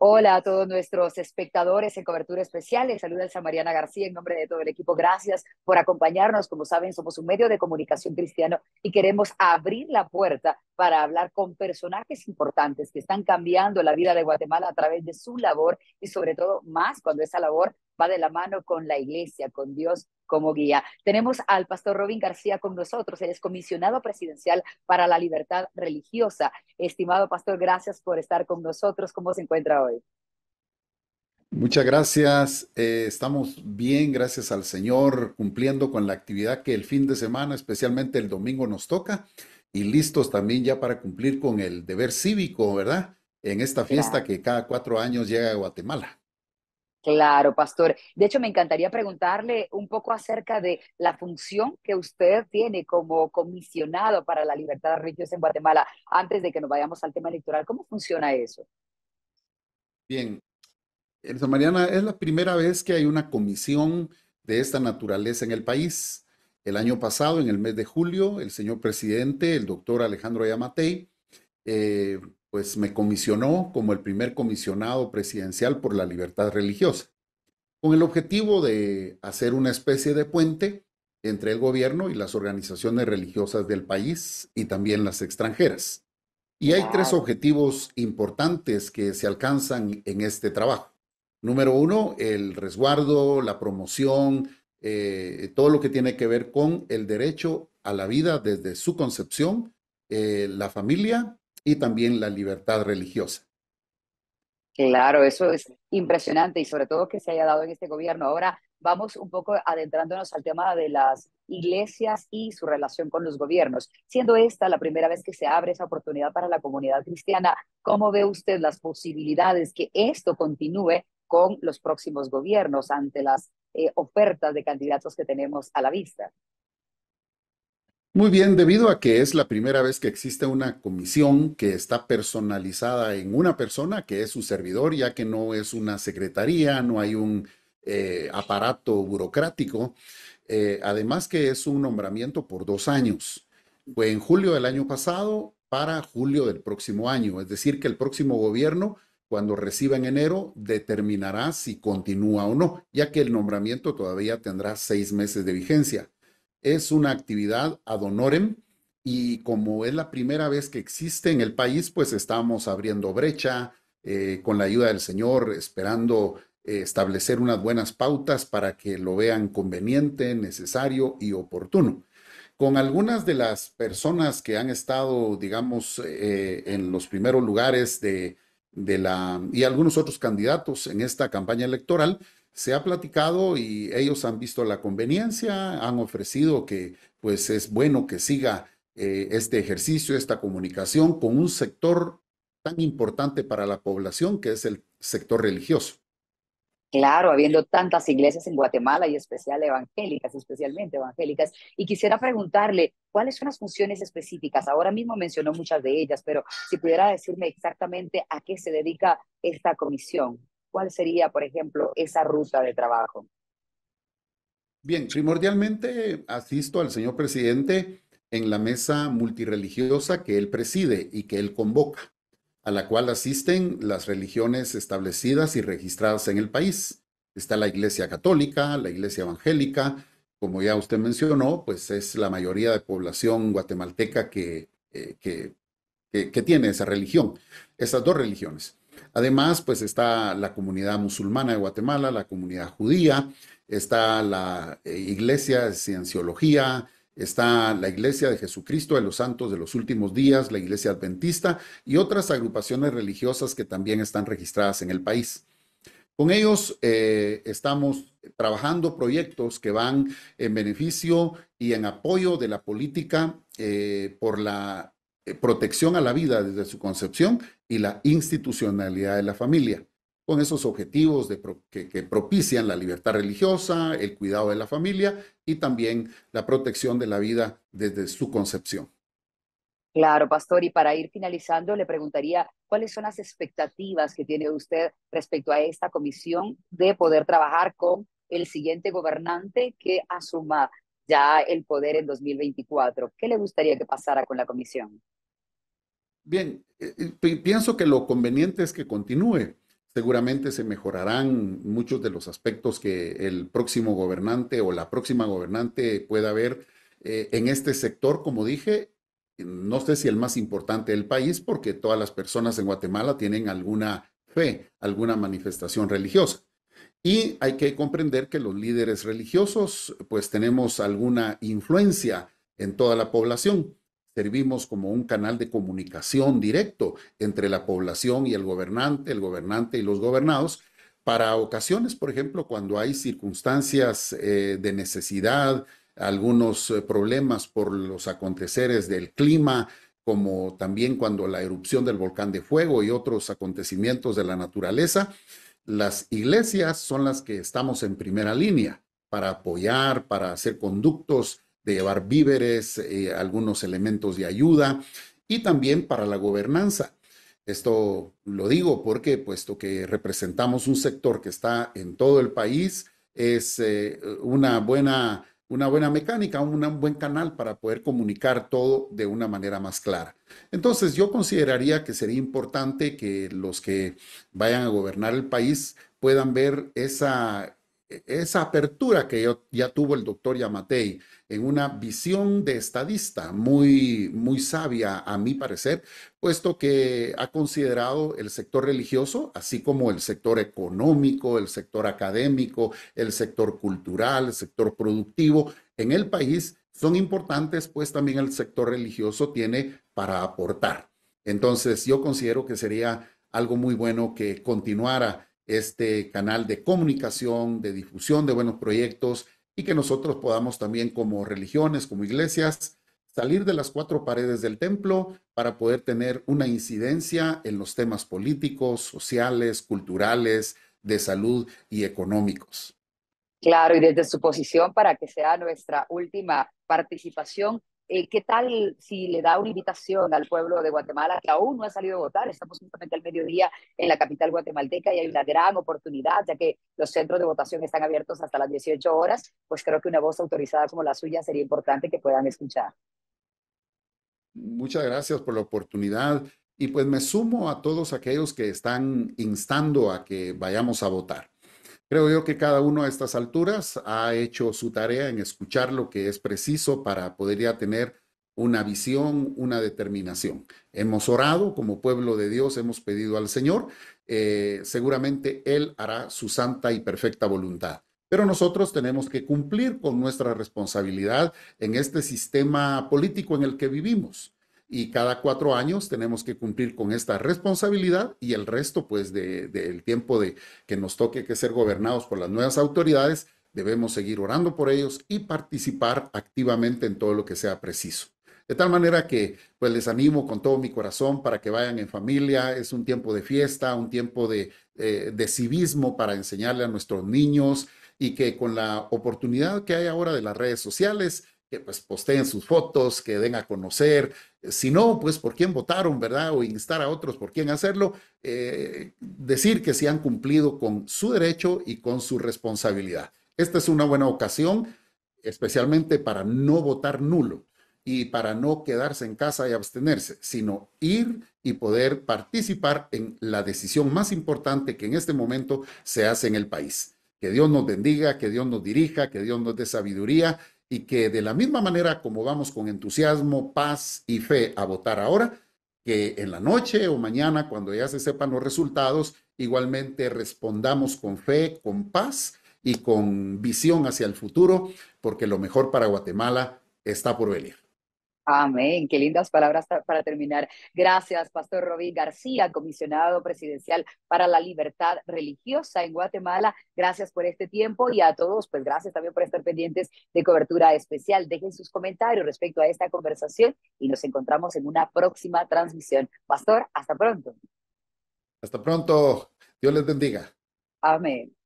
Hola a todos nuestros espectadores en cobertura especial. Les saluda Elsa Mariana García en nombre de todo el equipo. Gracias por acompañarnos. Como saben, somos un medio de comunicación cristiano y queremos abrir la puerta para hablar con personajes importantes que están cambiando la vida de Guatemala a través de su labor y sobre todo más cuando esa labor va de la mano con la iglesia, con Dios como guía. Tenemos al pastor Robin García con nosotros, él es comisionado presidencial para la libertad religiosa. Estimado pastor, gracias por estar con nosotros. ¿Cómo se encuentra hoy? Muchas gracias. Eh, estamos bien, gracias al Señor, cumpliendo con la actividad que el fin de semana, especialmente el domingo, nos toca y listos también ya para cumplir con el deber cívico, ¿verdad? En esta fiesta que cada cuatro años llega a Guatemala. Claro, pastor. De hecho, me encantaría preguntarle un poco acerca de la función que usted tiene como comisionado para la libertad de religiosa en Guatemala, antes de que nos vayamos al tema electoral. ¿Cómo funciona eso? Bien. Elsa Mariana, es la primera vez que hay una comisión de esta naturaleza en el país. El año pasado, en el mes de julio, el señor presidente, el doctor Alejandro Yamatey. Eh, pues me comisionó como el primer comisionado presidencial por la libertad religiosa, con el objetivo de hacer una especie de puente entre el gobierno y las organizaciones religiosas del país y también las extranjeras. Y hay tres objetivos importantes que se alcanzan en este trabajo. Número uno, el resguardo, la promoción, eh, todo lo que tiene que ver con el derecho a la vida desde su concepción, eh, la familia y también la libertad religiosa. Claro, eso es impresionante y sobre todo que se haya dado en este gobierno. Ahora vamos un poco adentrándonos al tema de las iglesias y su relación con los gobiernos. Siendo esta la primera vez que se abre esa oportunidad para la comunidad cristiana, ¿cómo ve usted las posibilidades que esto continúe con los próximos gobiernos ante las eh, ofertas de candidatos que tenemos a la vista? Muy bien, debido a que es la primera vez que existe una comisión que está personalizada en una persona, que es su servidor, ya que no es una secretaría, no hay un eh, aparato burocrático, eh, además que es un nombramiento por dos años. Fue en julio del año pasado para julio del próximo año, es decir, que el próximo gobierno, cuando reciba en enero, determinará si continúa o no, ya que el nombramiento todavía tendrá seis meses de vigencia es una actividad ad honorem y como es la primera vez que existe en el país, pues estamos abriendo brecha eh, con la ayuda del Señor, esperando eh, establecer unas buenas pautas para que lo vean conveniente, necesario y oportuno. Con algunas de las personas que han estado, digamos, eh, en los primeros lugares de la, y algunos otros candidatos en esta campaña electoral, se ha platicado y ellos han visto la conveniencia, han ofrecido que pues es bueno que siga eh, este ejercicio, esta comunicación con un sector tan importante para la población que es el sector religioso. Claro, habiendo tantas iglesias en Guatemala y especial evangélicas, especialmente evangélicas. Y quisiera preguntarle, ¿cuáles son las funciones específicas? Ahora mismo mencionó muchas de ellas, pero si pudiera decirme exactamente a qué se dedica esta comisión. ¿Cuál sería, por ejemplo, esa ruta de trabajo? Bien, primordialmente asisto al señor presidente en la mesa multirreligiosa que él preside y que él convoca, a la cual asisten las religiones establecidas y registradas en el país. Está la Iglesia Católica, la Iglesia Evangélica, como ya usted mencionó, pues es la mayoría de población guatemalteca que, eh, que tiene esa religión, esas dos religiones. Además, pues está la comunidad musulmana de Guatemala, la comunidad judía, está la eh, iglesia de cienciología, está la iglesia de Jesucristo de los Santos de los Últimos Días, la iglesia adventista y otras agrupaciones religiosas que también están registradas en el país. Con ellos eh, estamos trabajando proyectos que van en beneficio y en apoyo de la política eh, por la eh, protección a la vida desde su concepción y la institucionalidad de la familia, con esos objetivos de que, que, propician la libertad religiosa, el cuidado de la familia y también la protección de la vida desde su concepción. Claro, pastor, y para ir finalizando, le preguntaría cuáles son las expectativas que tiene usted respecto a esta comisión de poder trabajar con el siguiente gobernante que asuma ya el poder en 2024. ¿Qué le gustaría que pasara con la comisión? Bien, eh, eh, pienso que lo conveniente es que continúe. Seguramente se mejorarán muchos de los aspectos que el próximo gobernante o la próxima gobernante pueda ver eh, en este sector, como dije, no sé si el más importante del país, porque todas las personas en Guatemala tienen alguna fe, alguna manifestación religiosa. Y hay que comprender que los líderes religiosos, pues tenemos alguna influencia en toda la población servimos como un canal de comunicación directo entre la población y el gobernante, el gobernante y los gobernados, para ocasiones, por ejemplo, cuando hay circunstancias eh, de necesidad, algunos eh, problemas por los aconteceres del clima, como también cuando la erupción del volcán de fuego y otros acontecimientos de la naturaleza, las iglesias son las que estamos en primera línea para apoyar, para hacer conductos de llevar víveres, eh, algunos elementos de ayuda y también para la gobernanza. Esto lo digo porque, puesto que representamos un sector que está en todo el país, es eh, una, buena, una buena mecánica, un buen canal para poder comunicar todo de una manera más clara. Entonces, yo consideraría que sería importante que los que vayan a gobernar el país puedan ver esa e-, esa apertura que ya tuvo el doctor Yamatei en una visión de estadista muy, muy sabia, a mi parecer, puesto que ha considerado el sector religioso, así como el sector económico, el sector académico, el sector cultural, el sector productivo en el país, son importantes, pues también el sector religioso tiene para aportar. Entonces, yo considero que sería algo muy bueno que continuara este canal de comunicación, de difusión de buenos proyectos y que nosotros podamos también como religiones, como iglesias, salir de las cuatro paredes del templo para poder tener una incidencia en los temas políticos, sociales, culturales, de salud y económicos. Claro, y desde su posición, para que sea nuestra última participación, eh, ¿qué tal si le da una invitación al pueblo de Guatemala que aún no ha salido a votar? Estamos justamente al mediodía en la capital guatemalteca y hay una gran oportunidad, ya que los centros de votación están abiertos hasta las 18 horas, pues creo que una voz autorizada como la suya sería importante que puedan escuchar. Muchas gracias por la oportunidad y pues me sumo a todos aquellos que están instando a que vayamos a votar. Creo yo que cada uno a estas alturas ha hecho su tarea en escuchar lo que es preciso para poder ya tener una visión, una determinación. Hemos orado como pueblo de Dios, hemos pedido al Señor, eh, seguramente Él hará su santa y perfecta voluntad. Pero nosotros tenemos que cumplir con nuestra responsabilidad en este sistema político en el que vivimos y cada cuatro años tenemos que cumplir con esta responsabilidad y el resto, pues, del tiempo de que nos toque que ser gobernados por las nuevas autoridades, debemos seguir orando por ellos y participar activamente en todo lo que sea preciso. De tal manera que, pues, les animo con todo mi corazón para que vayan en familia. Es un tiempo de fiesta, un tiempo de eh, civismo para enseñarle a nuestros niños y que con la oportunidad que hay ahora de las redes sociales, que pues posteen sus fotos, que den a conocer, eh, si no, pues por quién votaron, ¿verdad? O instar a otros por quién hacerlo, eh, decir que se han cumplido con su derecho y con su responsabilidad. Esta es una buena ocasión, especialmente para no votar nulo y para no quedarse en casa y abstenerse, sino ir y poder participar en la decisión más importante que en este momento se hace en el país. Que Dios nos bendiga, que Dios nos dirija, que Dios nos dé sabiduría y que de la misma manera como vamos con entusiasmo, paz y fe a votar ahora, que en la noche o mañana, cuando ya se sepan los resultados, igualmente respondamos con fe, con paz y con visión hacia el futuro, porque lo mejor para Guatemala está por venir. Amén. Qué lindas palabras para terminar. Gracias, Pastor Robin García, comisionado presidencial para la libertad religiosa en Guatemala. Gracias por este tiempo y a todos, pues gracias también por estar pendientes de cobertura especial. Dejen sus comentarios respecto a esta conversación y nos encontramos en una próxima transmisión. Pastor, hasta pronto. Hasta pronto. Dios les bendiga. Amén.